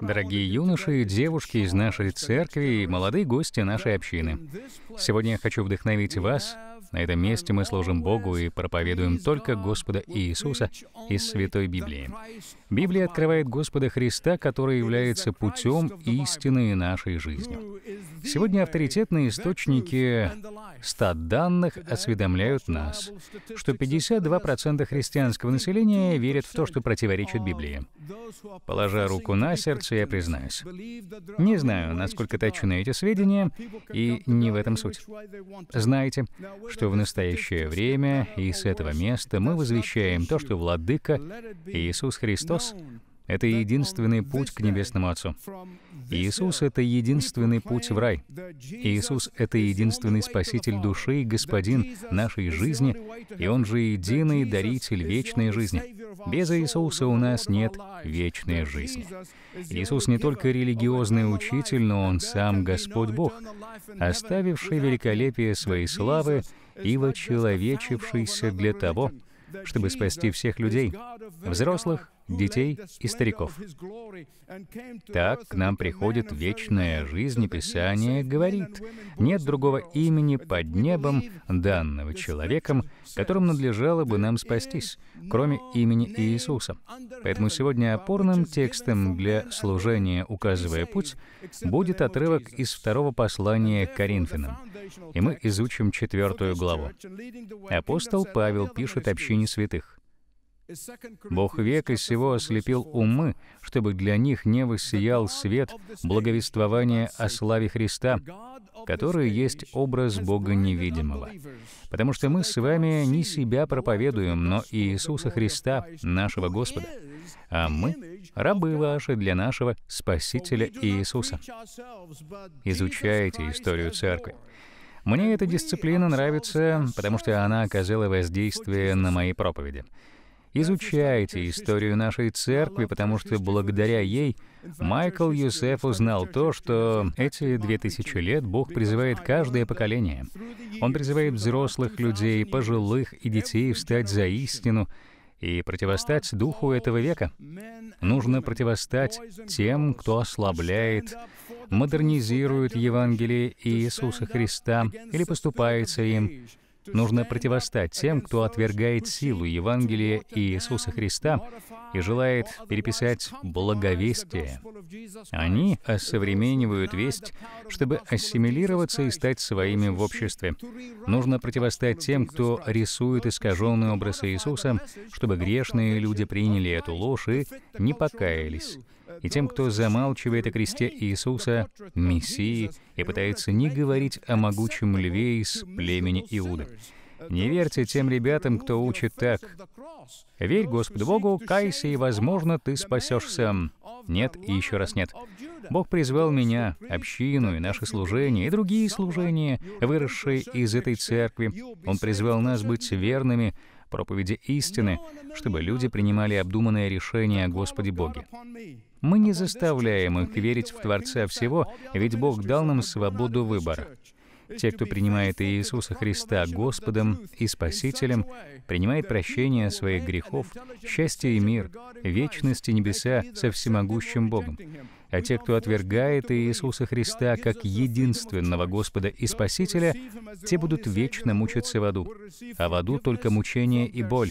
дорогие юноши девушки из нашей церкви и молодые гости нашей общины. Сегодня я хочу вдохновить вас. На этом месте мы служим Богу и проповедуем только Господа Иисуса из Святой Библии. Библия открывает Господа Христа, который является путем истины нашей жизни. Сегодня авторитетные источники стат данных осведомляют нас, что 52% христианского населения верят в то, что противоречит Библии. Положа руку на сердце, я признаюсь. Не знаю, насколько точны эти сведения, и не в этом суть. Знаете, что в настоящее время и с этого места мы возвещаем то, что Владыка Иисус Христос это единственный путь к Небесному Отцу. Иисус — это единственный путь в рай. Иисус — это единственный Спаситель души и Господин нашей жизни, и Он же единый даритель вечной жизни. Без Иисуса у нас нет вечной жизни. Иисус не только религиозный учитель, но Он сам Господь Бог, оставивший великолепие своей славы и вочеловечившийся для того, чтобы спасти всех людей, взрослых детей и стариков. Так к нам приходит вечная жизнь, и Писание говорит, нет другого имени под небом, данного человеком, которым надлежало бы нам спастись, кроме имени Иисуса. Поэтому сегодня опорным текстом для служения «Указывая путь» будет отрывок из второго послания к Коринфянам, и мы изучим четвертую главу. Апостол Павел пишет общине святых, Бог век из сего ослепил умы, чтобы для них не воссиял свет благовествования о славе Христа, который есть образ Бога невидимого. Потому что мы с вами не себя проповедуем, но Иисуса Христа, нашего Господа. А мы — рабы ваши для нашего Спасителя Иисуса. Изучайте историю Церкви. Мне эта дисциплина нравится, потому что она оказала воздействие на мои проповеди. Изучайте историю нашей церкви, потому что благодаря ей Майкл Юсеф узнал то, что эти две тысячи лет Бог призывает каждое поколение. Он призывает взрослых людей, пожилых и детей встать за истину и противостать духу этого века. Нужно противостать тем, кто ослабляет, модернизирует Евангелие Иисуса Христа или поступается им, Нужно противостать тем, кто отвергает силу Евангелия и Иисуса Христа и желает переписать благовестие. Они осовременивают весть, чтобы ассимилироваться и стать своими в обществе. Нужно противостать тем, кто рисует искаженный образ Иисуса, чтобы грешные люди приняли эту ложь и не покаялись и тем, кто замалчивает о кресте Иисуса, Мессии, и пытается не говорить о могучем льве из племени Иуды. Не верьте тем ребятам, кто учит так. Верь Господу Богу, кайся, и, возможно, ты спасешься. Нет и еще раз нет. Бог призвал меня, общину и наше служение, и другие служения, выросшие из этой церкви. Он призвал нас быть верными, проповеди истины, чтобы люди принимали обдуманные решения о Господе Боге. Мы не заставляем их верить в Творца всего, ведь Бог дал нам свободу выбора. Те, кто принимает Иисуса Христа Господом и Спасителем, принимает прощение своих грехов, счастье и мир, вечность и небеса со всемогущим Богом. А те, кто отвергает Иисуса Христа как единственного Господа и Спасителя, те будут вечно мучиться в аду, а в аду только мучение и боль.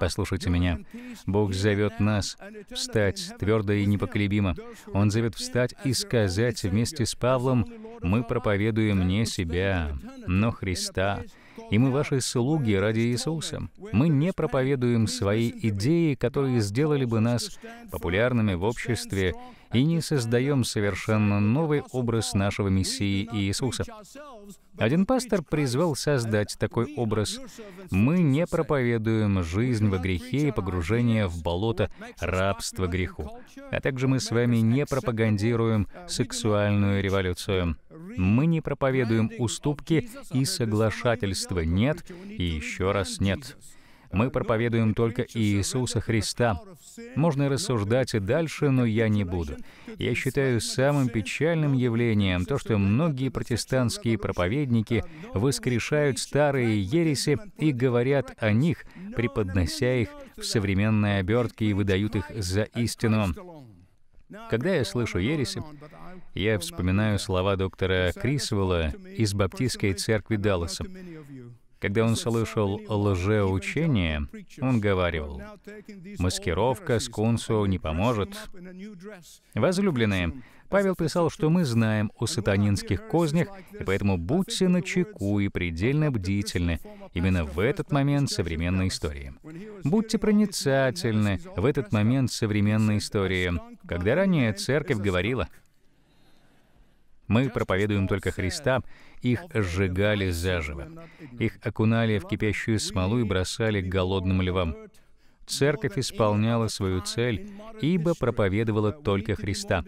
Послушайте меня. Бог зовет нас встать твердо и непоколебимо. Он зовет встать и сказать вместе с Павлом, «Мы проповедуем не себя, но Христа, и мы ваши слуги ради Иисуса. Мы не проповедуем свои идеи, которые сделали бы нас популярными в обществе и не создаем совершенно новый образ нашего Мессии Иисуса. Один пастор призвал создать такой образ. Мы не проповедуем жизнь во грехе и погружение в болото рабства греху. А также мы с вами не пропагандируем сексуальную революцию. Мы не проповедуем уступки и соглашательства нет и еще раз нет. Мы проповедуем только Иисуса Христа. Можно рассуждать и дальше, но я не буду. Я считаю самым печальным явлением то, что многие протестантские проповедники воскрешают старые ереси и говорят о них, преподнося их в современные обертки и выдают их за истину. Когда я слышу ереси, я вспоминаю слова доктора Крисвелла из Баптистской церкви Далласа. Когда он слышал лжеучение, он говорил, «Маскировка скунсу не поможет». Возлюбленные, Павел писал, что мы знаем о сатанинских кознях, и поэтому будьте начеку и предельно бдительны именно в этот момент современной истории. Будьте проницательны в этот момент современной истории, когда ранее церковь говорила — мы проповедуем только Христа, их сжигали заживо. Их окунали в кипящую смолу и бросали к голодным львам. Церковь исполняла свою цель, ибо проповедовала только Христа.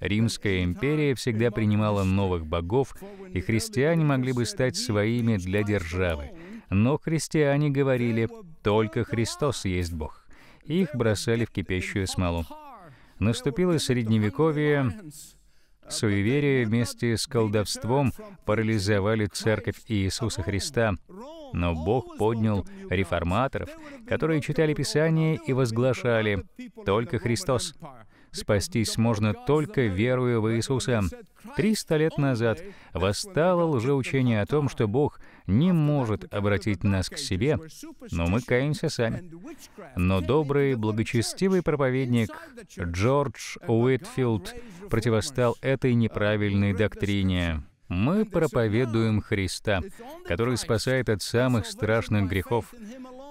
Римская империя всегда принимала новых богов, и христиане могли бы стать своими для державы. Но христиане говорили «только Христос есть Бог». Их бросали в кипящую смолу. Наступило Средневековье, Суеверие вместе с колдовством парализовали церковь Иисуса Христа, но Бог поднял реформаторов, которые читали Писание и возглашали «Только Христос». Спастись можно только веруя в Иисуса. Триста лет назад восстало лжеучение о том, что Бог не может обратить нас к себе, но мы каемся сами. Но добрый, благочестивый проповедник Джордж Уитфилд противостал этой неправильной доктрине. Мы проповедуем Христа, который спасает от самых страшных грехов.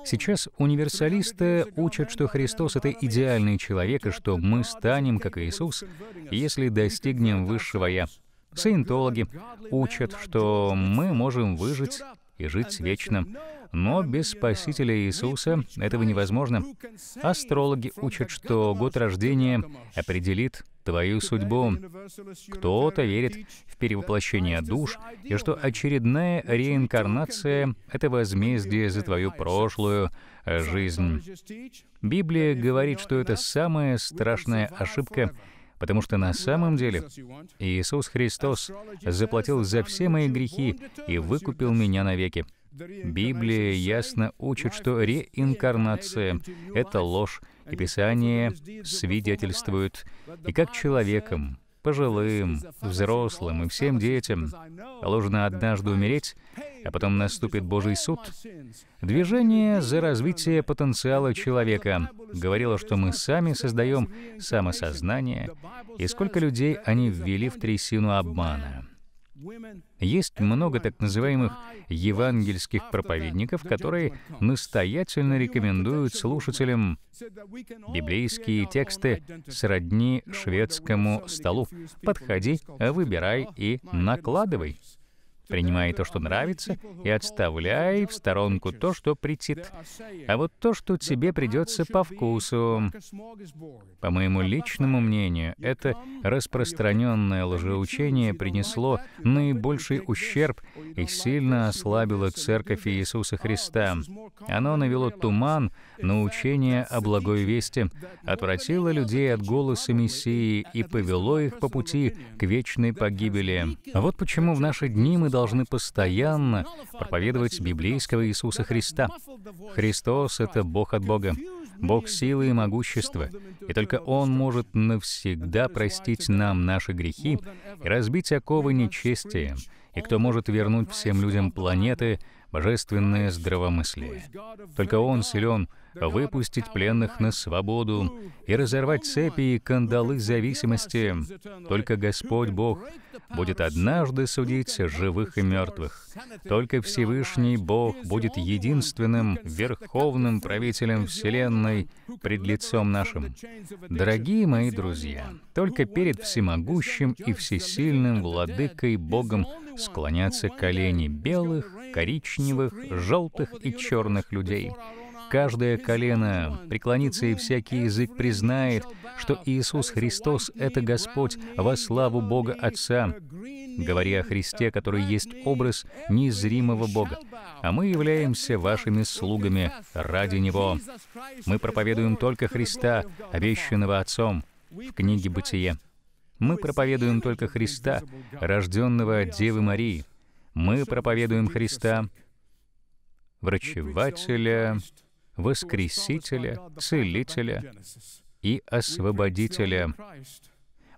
Сейчас универсалисты учат, что Христос — это идеальный человек, и что мы станем, как Иисус, если достигнем высшего «Я». Саентологи учат, что мы можем выжить и жить вечно. Но без Спасителя Иисуса этого невозможно. Астрологи учат, что год рождения определит твою судьбу. Кто-то верит в перевоплощение душ, и что очередная реинкарнация — это возмездие за твою прошлую жизнь. Библия говорит, что это самая страшная ошибка — Потому что на самом деле Иисус Христос заплатил за все мои грехи и выкупил меня навеки. Библия ясно учит, что реинкарнация — это ложь, и Писание свидетельствует, и как человеком, пожилым, взрослым и всем детям положено однажды умереть, а потом наступит Божий суд. Движение за развитие потенциала человека говорило, что мы сами создаем самосознание, и сколько людей они ввели в трясину обмана. Есть много так называемых евангельских проповедников, которые настоятельно рекомендуют слушателям библейские тексты сродни шведскому столу. Подходи, выбирай и накладывай. Принимай то, что нравится, и отставляй в сторонку то, что претит. А вот то, что тебе придется по вкусу. По моему личному мнению, это распространенное лжеучение принесло наибольший ущерб и сильно ослабило Церковь Иисуса Христа. Оно навело туман но учение о благой вести отвратило людей от голоса Мессии и повело их по пути к вечной погибели. Вот почему в наши дни мы должны постоянно проповедовать библейского Иисуса Христа. Христос — это Бог от Бога. Бог силы и могущества, и только Он может навсегда простить нам наши грехи и разбить оковы нечестия, и кто может вернуть всем людям планеты божественное здравомыслие. Только Он силен выпустить пленных на свободу и разорвать цепи и кандалы зависимости. Только Господь Бог будет однажды судить живых и мертвых. Только Всевышний Бог будет единственным верховным правителем Вселенной пред лицом нашим. Дорогие мои друзья, только перед всемогущим и всесильным владыкой Богом склонятся колени белых, коричневых, желтых и черных людей. Каждое колено преклонится, и всякий язык признает, что Иисус Христос — это Господь во славу Бога Отца, говоря о Христе, который есть образ незримого Бога. А мы являемся вашими слугами ради Него. Мы проповедуем только Христа, обещанного Отцом в книге «Бытие». Мы проповедуем только Христа, рожденного от Девы Марии. Мы проповедуем Христа, врачевателя, воскресителя, целителя и освободителя.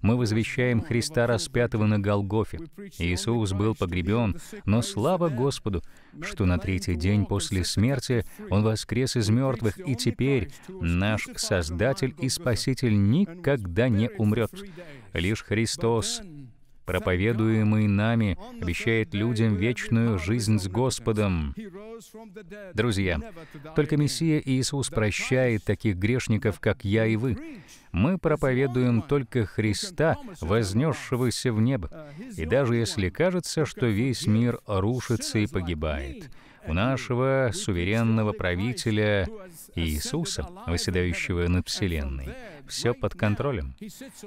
Мы возвещаем Христа распятого на Голгофе. Иисус был погребен, но слава Господу, что на третий день после смерти Он воскрес из мертвых, и теперь наш Создатель и Спаситель никогда не умрет. Лишь Христос, проповедуемый нами, обещает людям вечную жизнь с Господом. Друзья, только Мессия Иисус прощает таких грешников, как я и вы. Мы проповедуем только Христа, вознесшегося в небо. И даже если кажется, что весь мир рушится и погибает — у нашего суверенного правителя Иисуса, восседающего над Вселенной. Все под контролем.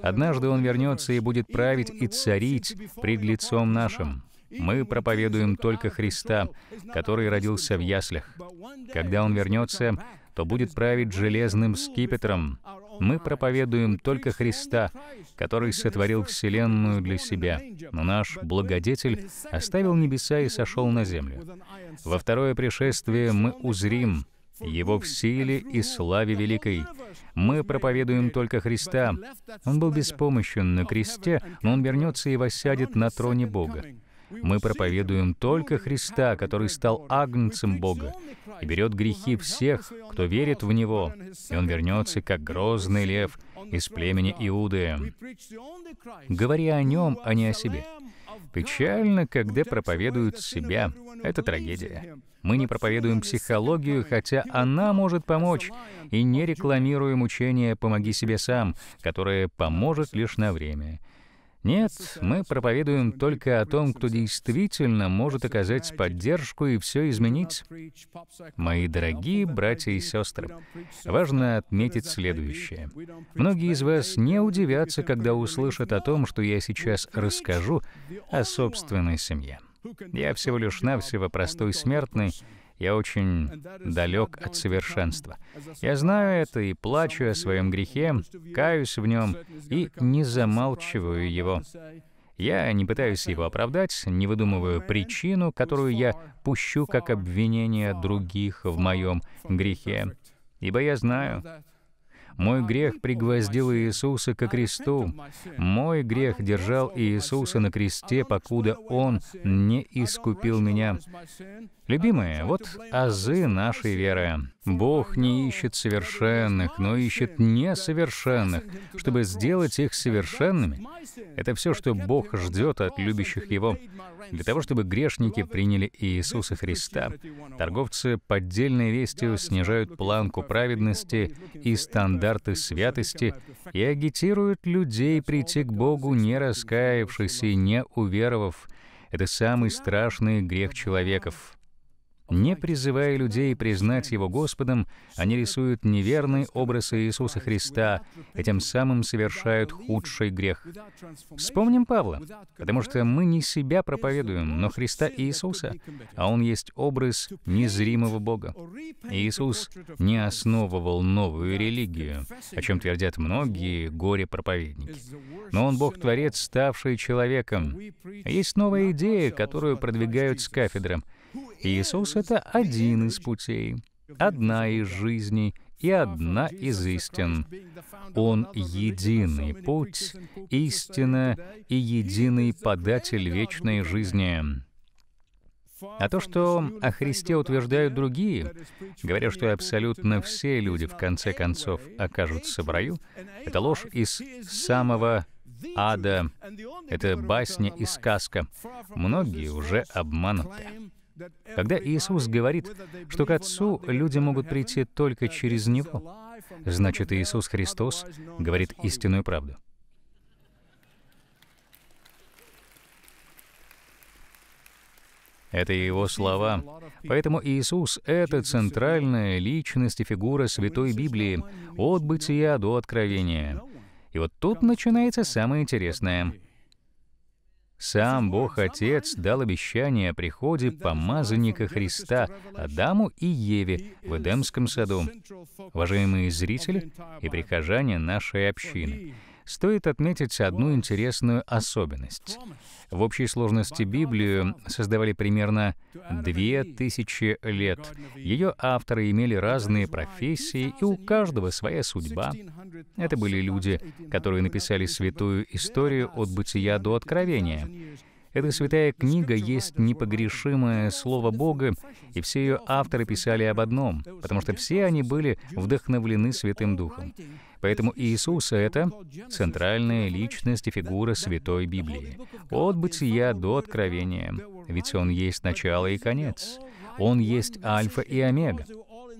Однажды Он вернется и будет править и царить пред лицом нашим. Мы проповедуем только Христа, который родился в яслях. Когда Он вернется, кто будет править железным скипетром. Мы проповедуем только Христа, который сотворил Вселенную для себя, но наш благодетель оставил небеса и сошел на землю. Во второе пришествие мы узрим, его в силе и славе великой. Мы проповедуем только Христа. Он был беспомощен на кресте, но он вернется и воссядет на троне Бога. Мы проповедуем только Христа, который стал агнцем Бога и берет грехи всех, кто верит в Него, и Он вернется, как грозный лев из племени Иуды. Говоря о Нем, а не о себе. Печально, когда проповедуют себя. Это трагедия. Мы не проповедуем психологию, хотя она может помочь, и не рекламируем учение «помоги себе сам», которое поможет лишь на время. Нет, мы проповедуем только о том, кто действительно может оказать поддержку и все изменить. Мои дорогие братья и сестры, важно отметить следующее. Многие из вас не удивятся, когда услышат о том, что я сейчас расскажу о собственной семье. Я всего лишь навсего простой смертный, я очень далек от совершенства. Я знаю это и плачу о своем грехе, каюсь в нем и не замалчиваю его. Я не пытаюсь его оправдать, не выдумываю причину, которую я пущу как обвинение других в моем грехе. Ибо я знаю, мой грех пригвоздил Иисуса ко кресту. Мой грех держал Иисуса на кресте, покуда Он не искупил меня. Любимые, вот азы нашей веры. Бог не ищет совершенных, но ищет несовершенных, чтобы сделать их совершенными. Это все, что Бог ждет от любящих Его. Для того, чтобы грешники приняли Иисуса Христа, торговцы поддельной вестью снижают планку праведности и стандарты святости и агитируют людей прийти к Богу, не раскаявшись и не уверовав. Это самый страшный грех человеков. Не призывая людей признать Его Господом, они рисуют неверный образ Иисуса Христа и тем самым совершают худший грех. Вспомним Павла, потому что мы не себя проповедуем, но Христа Иисуса, а Он есть образ незримого Бога. Иисус не основывал новую религию, о чем твердят многие горе-проповедники. Но Он Бог-творец, ставший человеком. Есть новая идея, которую продвигают с кафедры — Иисус — это один из путей, одна из жизней и одна из истин. Он единый путь, истина и единый податель вечной жизни. А то, что о Христе утверждают другие, говоря, что абсолютно все люди в конце концов окажутся в раю, это ложь из самого ада. Это басня и сказка. Многие уже обмануты. Когда Иисус говорит, что к Отцу люди могут прийти только через Него, значит, Иисус Христос говорит истинную правду. Это его слова. Поэтому Иисус — это центральная личность и фигура Святой Библии от бытия до откровения. И вот тут начинается самое интересное — сам Бог Отец дал обещание о приходе помазанника Христа Адаму и Еве в Эдемском саду. Уважаемые зрители и прихожане нашей общины, стоит отметить одну интересную особенность. В общей сложности Библию создавали примерно две тысячи лет. Ее авторы имели разные профессии, и у каждого своя судьба. Это были люди, которые написали святую историю от бытия до откровения. Эта святая книга есть непогрешимое слово Бога, и все ее авторы писали об одном, потому что все они были вдохновлены Святым Духом. Поэтому Иисус — это центральная личность и фигура Святой Библии. От бытия до откровения. Ведь Он есть начало и конец. Он есть Альфа и Омега.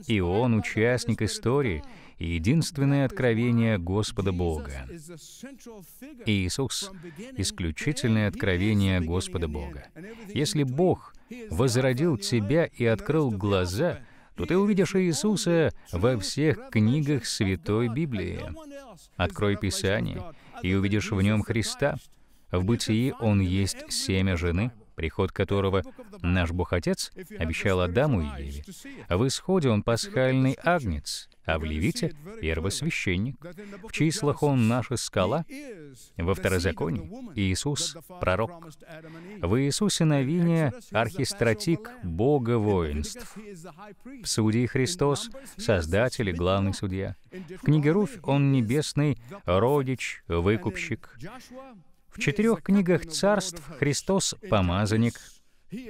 И Он — участник истории — и единственное откровение Господа Бога. Иисус — исключительное откровение Господа Бога. Если Бог возродил тебя и открыл глаза, то ты увидишь Иисуса во всех книгах Святой Библии. Открой Писание и увидишь в нем Христа. В бытии Он есть семя жены, приход которого наш Бог Отец обещал Адаму и Еве. В исходе он пасхальный агнец, а в Левите — первосвященник. В числах он наша скала. Во второзаконии Иисус — пророк. В Иисусе Новине — архистратик Бога воинств. В Судии Христос — Создатель и главный судья. В книге Руфь он небесный родич, выкупщик. В четырех книгах царств Христос — помазанник,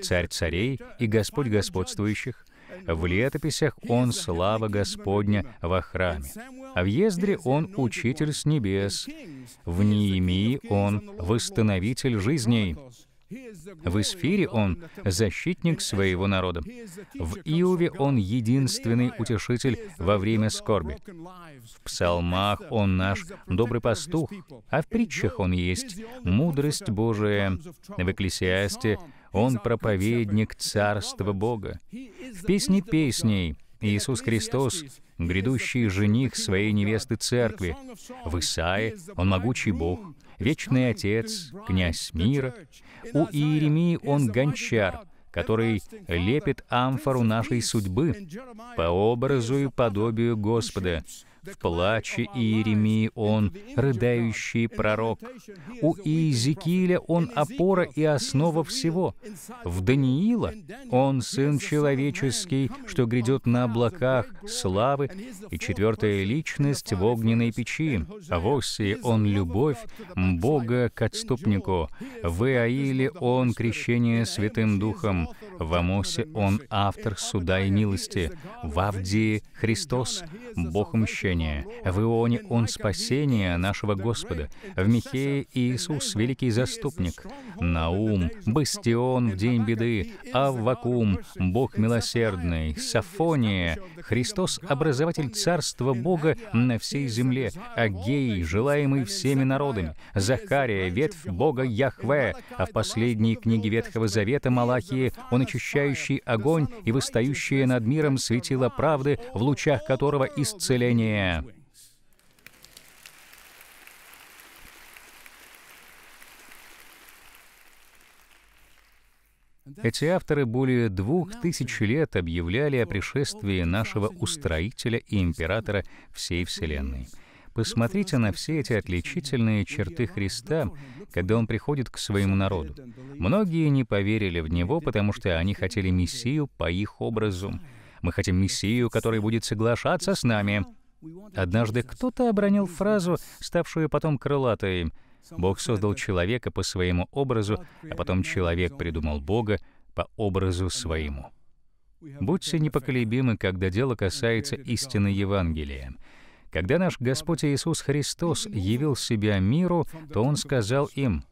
царь царей и Господь господствующих. В летописях он слава Господня во храме. А в Ездре он учитель с небес. В Неемии он восстановитель жизней. В эсфире он защитник своего народа. В Иове он единственный утешитель во время скорби. В псалмах он наш добрый пастух, а в притчах он есть мудрость Божия. В Экклесиасте он проповедник Царства Бога. В песне песней Иисус Христос — грядущий жених своей невесты Церкви. В Исаии Он могучий Бог, Вечный Отец, Князь мира. У Иеремии Он гончар, который лепит амфору нашей судьбы по образу и подобию Господа, в плаче Иеремии он рыдающий пророк. У Иезекииля он опора и основа всего. В Даниила он сын человеческий, что грядет на облаках славы и четвертая личность в огненной печи. А в Осии он любовь Бога к отступнику. В Иаиле он крещение Святым Духом. В Амосе он автор суда и милости. В Авдии Христос — Бог мщения. В Ионе он спасение нашего Господа. В Михее Иисус — великий заступник. Наум — бастион в день беды. Аввакум — Бог милосердный. Сафония — Христос — образователь Царства Бога на всей земле. Агей — желаемый всеми народами. Захария — ветвь Бога Яхве. А в последней книге Ветхого Завета Малахии он очищающий огонь и восстающее над миром светило правды, в лучах которого исцеление. Эти авторы более двух тысяч лет объявляли о пришествии нашего устроителя и императора всей Вселенной — Посмотрите на все эти отличительные черты Христа, когда Он приходит к своему народу. Многие не поверили в Него, потому что они хотели Мессию по их образу. Мы хотим Мессию, который будет соглашаться с нами. Однажды кто-то обронил фразу, ставшую потом крылатой. «Бог создал человека по своему образу, а потом человек придумал Бога по образу своему». Будьте непоколебимы, когда дело касается истины Евангелия. Когда наш Господь Иисус Христос явил себя миру, то Он сказал им,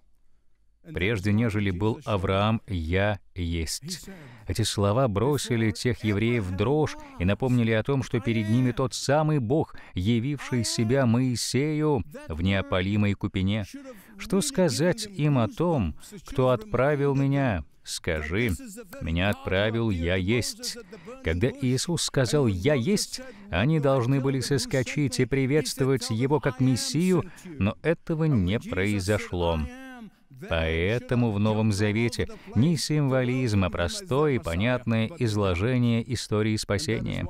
«Прежде нежели был Авраам, я есть». Эти слова бросили тех евреев в дрожь и напомнили о том, что перед ними тот самый Бог, явивший себя Моисею в неопалимой купине. Что сказать им о том, кто отправил меня, «Скажи, меня отправил Я Есть». Когда Иисус сказал «Я Есть», они должны были соскочить и приветствовать Его как Мессию, но этого не произошло. Поэтому в Новом Завете не символизм, а простое и понятное изложение истории спасения.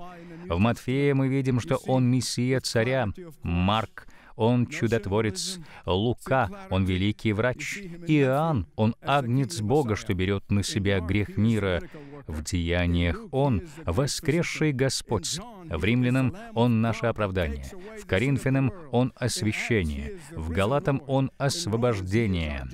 В Матфея мы видим, что он Мессия Царя. Марк он чудотворец, Лука, он великий врач, Иоанн, он агнец Бога, что берет на себя грех мира. В деяниях он воскресший Господь, в римлянам он наше оправдание, в коринфянам он освящение, в галатам он освобождение.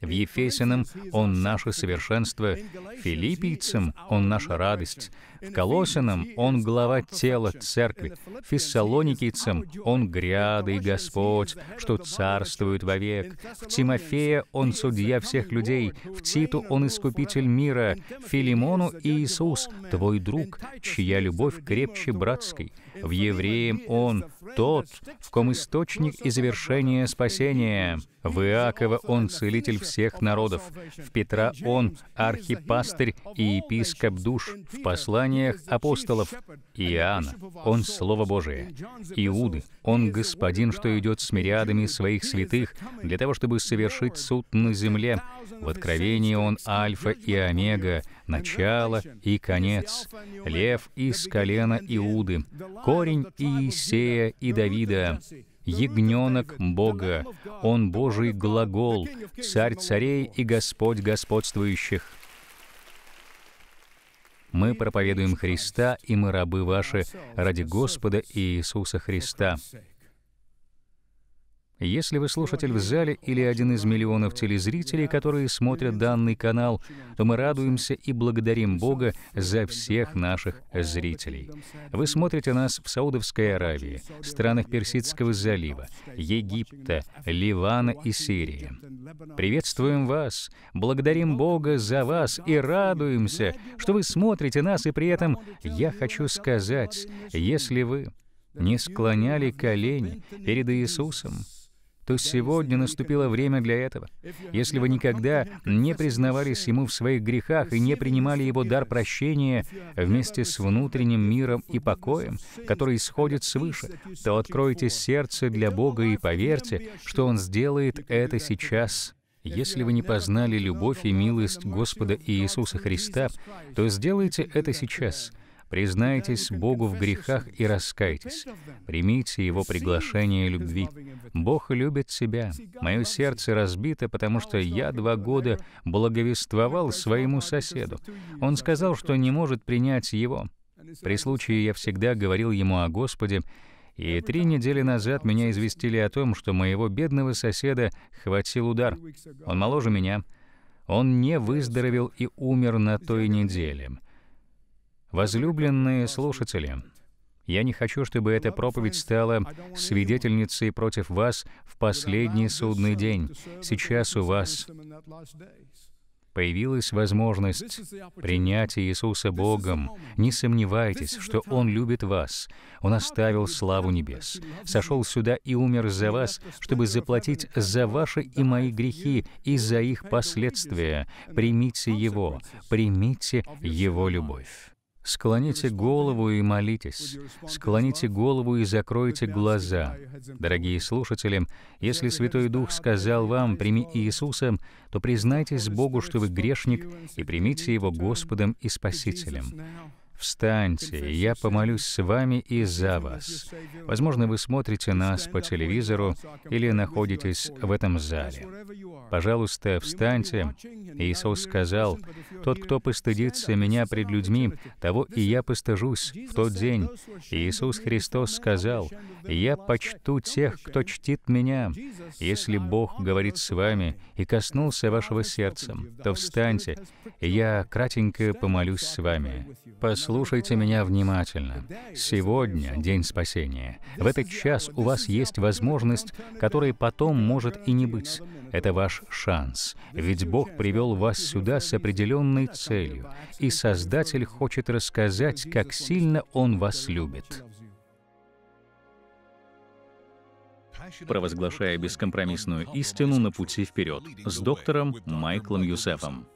В Ефесиным Он наше совершенство, Филиппийцам Он наша радость, в Колосинам Он глава тела церкви, Фессалоникийцам Он грядый Господь, что царствует вовек, в Тимофея Он судья всех людей, в Титу Он искупитель мира, Филимону Иисус, Твой друг, чья любовь крепче братской, в Евреям Он тот, в ком источник и завершение спасения. В Иакова Он целитель всех народов. В Петра Он архипастырь и епископ душ. В посланиях апостолов Иоанна Он Слово Божие. Иуды Он Господин, что идет с мириадами своих святых для того, чтобы совершить суд на земле. В Откровении Он Альфа и Омега, начало и конец, лев из колена Иуды, корень Иисея и Давида, ягненок Бога, он Божий глагол, царь царей и Господь господствующих. Мы проповедуем Христа, и мы рабы ваши ради Господа Иисуса Христа. Если вы слушатель в зале или один из миллионов телезрителей, которые смотрят данный канал, то мы радуемся и благодарим Бога за всех наших зрителей. Вы смотрите нас в Саудовской Аравии, странах Персидского залива, Египта, Ливана и Сирии. Приветствуем вас, благодарим Бога за вас и радуемся, что вы смотрите нас, и при этом я хочу сказать, если вы не склоняли колени перед Иисусом, то сегодня наступило время для этого. Если вы никогда не признавались Ему в своих грехах и не принимали Его дар прощения вместе с внутренним миром и покоем, который исходит свыше, то откройте сердце для Бога и поверьте, что Он сделает это сейчас. Если вы не познали любовь и милость Господа Иисуса Христа, то сделайте это сейчас — Признайтесь Богу в грехах и раскайтесь. Примите Его приглашение любви. Бог любит тебя. Мое сердце разбито, потому что я два года благовествовал своему соседу. Он сказал, что не может принять его. При случае я всегда говорил ему о Господе, и три недели назад меня известили о том, что моего бедного соседа хватил удар. Он моложе меня. Он не выздоровел и умер на той неделе. Возлюбленные слушатели, я не хочу, чтобы эта проповедь стала свидетельницей против вас в последний судный день. Сейчас у вас появилась возможность принять Иисуса Богом. Не сомневайтесь, что Он любит вас. Он оставил славу небес, сошел сюда и умер за вас, чтобы заплатить за ваши и мои грехи и за их последствия. Примите Его, примите Его любовь. Склоните голову и молитесь. Склоните голову и закройте глаза. Дорогие слушатели, если Святой Дух сказал вам «прими Иисуса», то признайтесь Богу, что вы грешник, и примите Его Господом и Спасителем. Встаньте, я помолюсь с вами и за вас. Возможно, вы смотрите нас по телевизору или находитесь в этом зале. Пожалуйста, встаньте. Иисус сказал, «Тот, кто постыдится меня пред людьми, того и я постыжусь в тот день». Иисус Христос сказал, «Я почту тех, кто чтит меня». Если Бог говорит с вами и коснулся вашего сердца, то встаньте, и я кратенько помолюсь с вами. Послушайте, слушайте меня внимательно. Сегодня день спасения. В этот час у вас есть возможность, которой потом может и не быть. Это ваш шанс. Ведь Бог привел вас сюда с определенной целью, и Создатель хочет рассказать, как сильно Он вас любит. Провозглашая бескомпромиссную истину на пути вперед с доктором Майклом Юсефом.